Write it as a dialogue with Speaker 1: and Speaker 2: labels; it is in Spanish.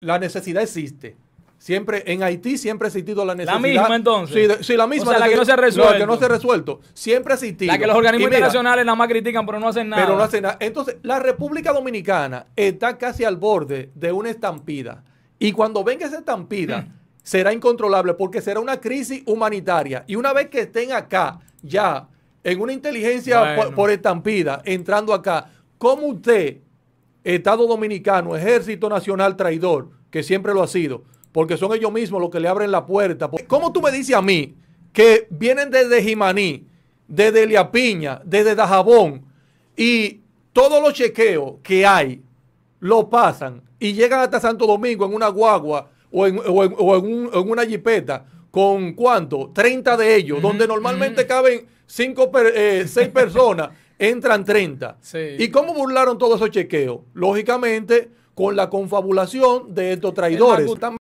Speaker 1: la necesidad existe. Siempre, en Haití siempre ha existido la necesidad. La misma entonces. Sí, la misma. la, que no se ha resuelto. que no se ha resuelto. Siempre ha existido. La que los organismos internacionales nada más critican, pero no hacen nada. Pero no hacen nada. Entonces, la República Dominicana está casi al borde de una estampida. Y cuando venga esa estampida, hmm. será incontrolable porque será una crisis humanitaria. Y una vez que estén acá, ya, en una inteligencia por, por estampida, entrando acá, ¿cómo usted Estado Dominicano, Ejército Nacional Traidor, que siempre lo ha sido, porque son ellos mismos los que le abren la puerta. ¿Cómo tú me dices a mí que vienen desde Jimaní, desde Eliapiña, desde Dajabón, y todos los chequeos que hay lo pasan y llegan hasta Santo Domingo en una guagua o en, una jipeta con cuánto? 30 de ellos, donde normalmente caben 6 eh, personas entran 30. ¿Y cómo burlaron todos esos chequeos? Lógicamente, con la confabulación de estos traidores.